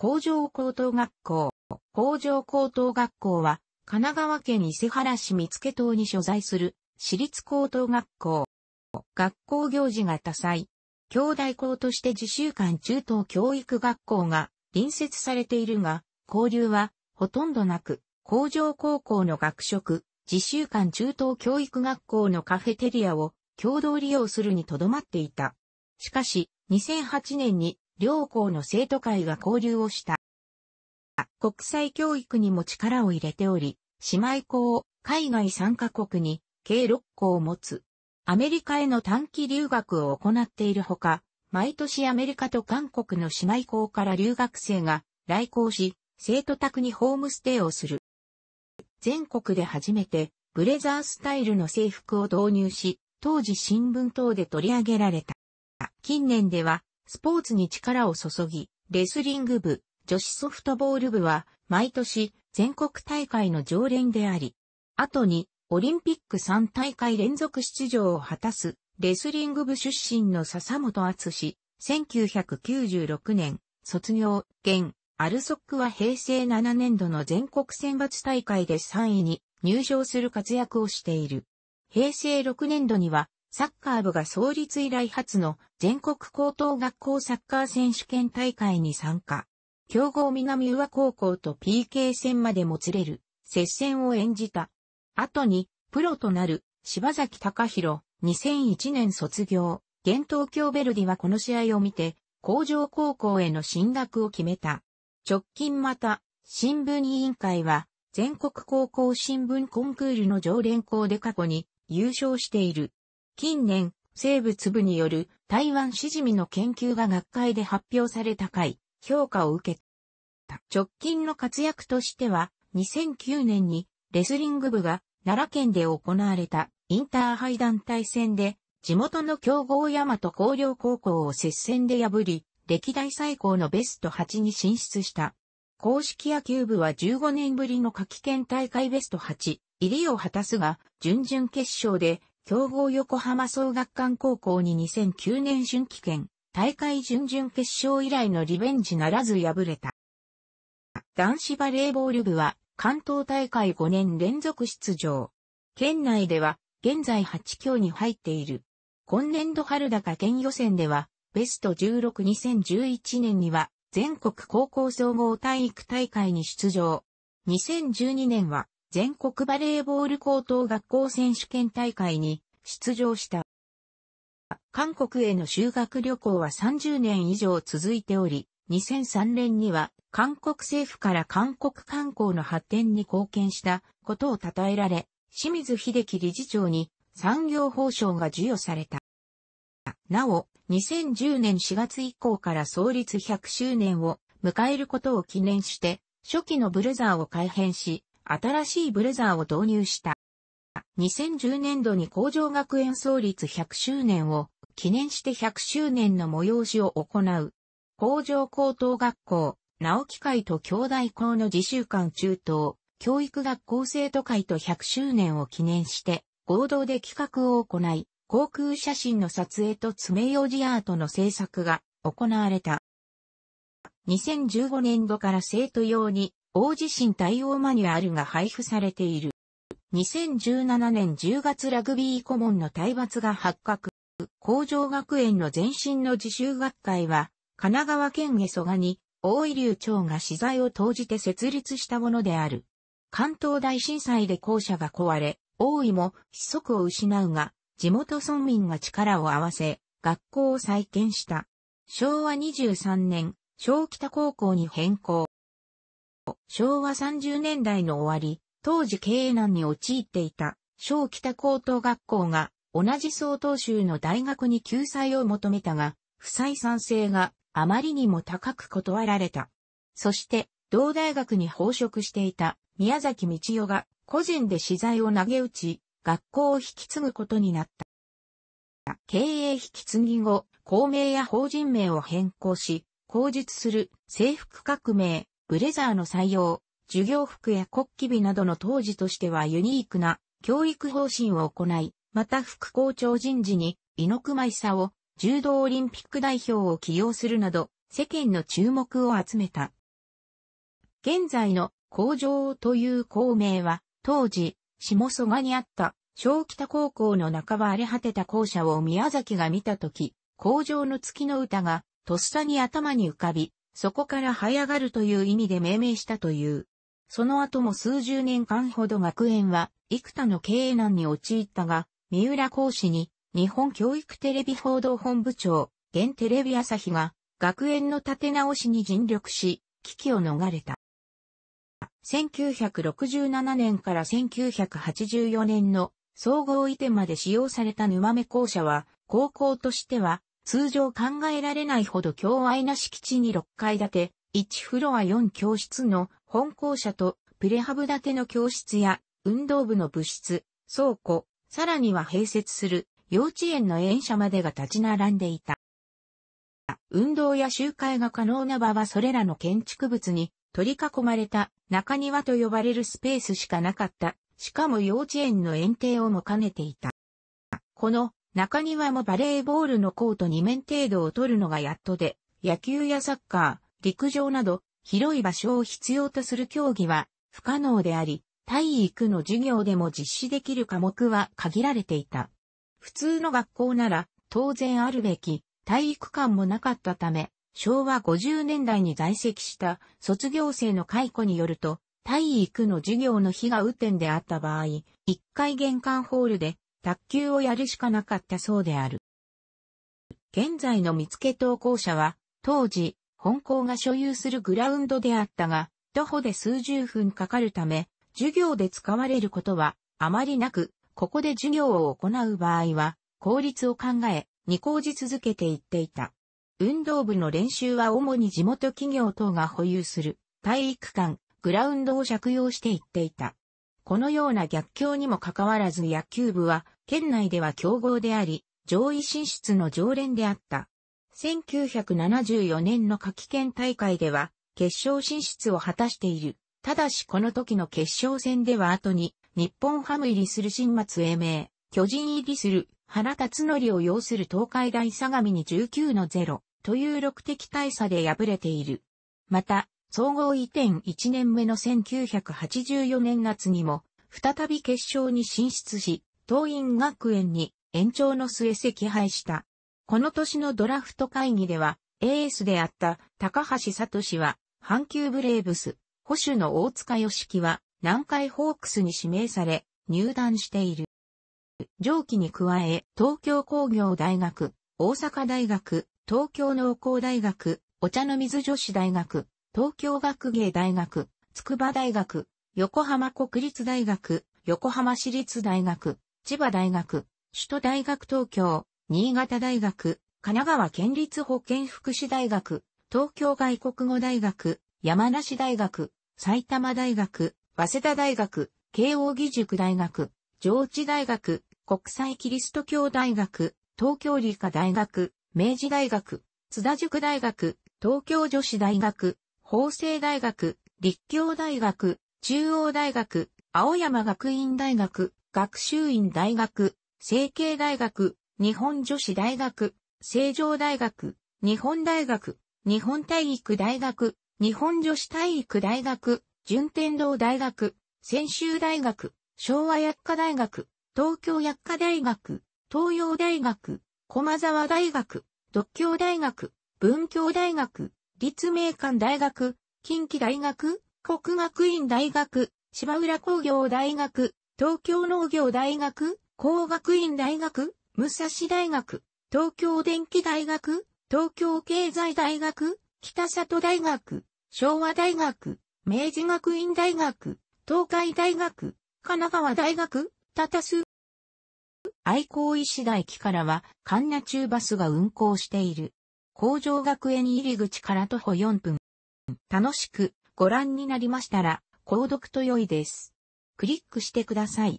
工場高等学校。工場高等学校は、神奈川県伊勢原市三附島に所在する、私立高等学校。学校行事が多彩。兄弟校として自習館中等教育学校が隣接されているが、交流はほとんどなく、工場高校の学食、自習館中等教育学校のカフェテリアを共同利用するにとどまっていた。しかし、2008年に両校の生徒会が交流をした。国際教育にも力を入れており、姉妹校を海外参加国に計6校を持つ。アメリカへの短期留学を行っているほか、毎年アメリカと韓国の姉妹校から留学生が来校し、生徒宅にホームステイをする。全国で初めてブレザースタイルの制服を導入し、当時新聞等で取り上げられた。近年ではスポーツに力を注ぎ、レスリング部、女子ソフトボール部は、毎年、全国大会の常連であり、後に、オリンピック3大会連続出場を果たす、レスリング部出身の笹本厚氏、1996年、卒業、現、アルソックは平成7年度の全国選抜大会で3位に入賞する活躍をしている。平成6年度にはサッカー部が創立以来初の全国高等学校サッカー選手権大会に参加。強豪南和高校と PK 戦までもつれる接戦を演じた。後にプロとなる柴崎隆弘2001年卒業。現東京ベルディはこの試合を見て工場高校への進学を決めた。直近また新聞委員会は全国高校新聞コンクールの常連校で過去に優勝している。近年、生物部による台湾シジミの研究が学会で発表され高い評価を受けた。直近の活躍としては、2009年にレスリング部が奈良県で行われたインターハイ団体戦で地元の強豪大和広陵高校を接戦で破り、歴代最高のベスト8に進出した。公式野球部は15年ぶりの夏季県大会ベスト8入りを果たすが、準々決勝で強豪横浜総学館高校に2009年春季圏、大会準々決勝以来のリベンジならず敗れた。男子バレーボール部は関東大会5年連続出場。県内では現在8強に入っている。今年度春高県予選ではベスト162011年には全国高校総合体育大会に出場。2012年は全国バレーボール高等学校選手権大会に出場した。韓国への修学旅行は30年以上続いており、2003年には韓国政府から韓国観光の発展に貢献したことを称えられ、清水秀樹理事長に産業報奨が授与された。なお、2010年4月以降から創立100周年を迎えることを記念して、初期のブルザーを改編し、新しいブレザーを導入した。2010年度に工場学園創立100周年を記念して100周年の催しを行う。工場高等学校、直木会と兄弟校の自習館中等、教育学校生徒会と100周年を記念して合同で企画を行い、航空写真の撮影と爪楊枝アートの制作が行われた。2015年度から生徒用に大地震対応マニュアルが配布されている。2017年10月ラグビー顧問の体罰が発覚。工場学園の前身の自習学会は、神奈川県へ蘇我に、大井流町が資材を投じて設立したものである。関東大震災で校舎が壊れ、大井も子息を失うが、地元村民が力を合わせ、学校を再建した。昭和23年、小北高校に変更。昭和30年代の終わり、当時経営難に陥っていた、小北高等学校が、同じ総統州の大学に救済を求めたが、不採算性があまりにも高く断られた。そして、同大学に飽職していた宮崎道夫が個人で資材を投げ打ち、学校を引き継ぐことになった。経営引き継ぎ後、公名や法人名を変更し、口述する制服革命、ブレザーの採用、授業服や国旗日などの当時としてはユニークな教育方針を行い、また副校長人事に猪熊を柔道オリンピック代表を起用するなど、世間の注目を集めた。現在の工場という校名は、当時、下蘇我にあった小北高校の半ば荒れ果てた校舎を宮崎が見たとき、工場の月の歌がとっさに頭に浮かび、そこから這い上がるという意味で命名したという。その後も数十年間ほど学園は、幾多の経営難に陥ったが、三浦講師に、日本教育テレビ報道本部長、現テレビ朝日が、学園の立て直しに尽力し、危機を逃れた。1967年から1984年の総合移転まで使用された沼目校舎は、高校としては通常考えられないほど強愛な敷地に6階建て、1フロア4教室の本校舎とプレハブ建ての教室や運動部の部室、倉庫、さらには併設する幼稚園の園舎までが立ち並んでいた。運動や集会が可能な場はそれらの建築物に取り囲まれた中庭と呼ばれるスペースしかなかった。しかも幼稚園の園庭をも兼ねていた。この中庭もバレーボールのコート2面程度を取るのがやっとで、野球やサッカー、陸上など、広い場所を必要とする競技は不可能であり、体育の授業でも実施できる科目は限られていた。普通の学校なら当然あるべき体育館もなかったため、昭和50年代に在籍した卒業生の解雇によると、体育の授業の日が雨天であった場合、1階玄関ホールで卓球をやるしかなかったそうである。現在の見附投稿者は、当時、本校が所有するグラウンドであったが、徒歩で数十分かかるため、授業で使われることはあまりなく、ここで授業を行う場合は、効率を考え、二工事続けていっていた。運動部の練習は主に地元企業等が保有する体育館、グラウンドを借用していっていた。このような逆境にもかかわらず野球部は、県内では強豪であり、上位進出の常連であった。1974年の夏季県大会では、決勝進出を果たしている。ただしこの時の決勝戦では後に、日本ハム入りする新松英明、巨人入りする原辰則を要する東海大相模に19の0という6的大差で敗れている。また、総合移転1年目の1984年夏にも、再び決勝に進出し、東院学園に延長の末席敗した。この年のドラフト会議では、エースであった高橋里氏は、阪急ブレーブス、保守の大塚義樹は、南海ホークスに指名され、入団している。上記に加え、東京工業大学、大阪大学、東京農工大学、お茶の水女子大学、東京学芸大学、筑波大学、横浜国立大学、横浜市立大学、千葉大学、首都大学東京、新潟大学、神奈川県立保健福祉大学、東京外国語大学、山梨大学、埼玉大学、早稲田大学、慶応義塾大学、上智大学、国際キリスト教大学、東京理科大学、明治大学、津田塾大学、東京女子大学、法政大学、立教大学、中央大学、青山学院大学、学習院大学、成形大学、日本女子大学、成城大学、日本大学、日本体育大学、日本女子体育大学、順天堂大学、専修大学、昭和薬科大学、東京薬科大学、東洋大学、駒沢大学、独協大学、文教大学、立命館大学、近畿大学、国学院大学、芝浦工業大学、東京農業大学、工学院大学、武蔵大学、東京電機大学、東京経済大学、北里大学、昭和大学、明治学院大学、東海大学、神奈川大学、多タス。愛好医師大駅からは、神奈中バスが運行している。工場学園入り口から徒歩4分。楽しくご覧になりましたら、購読と良いです。クリックしてください。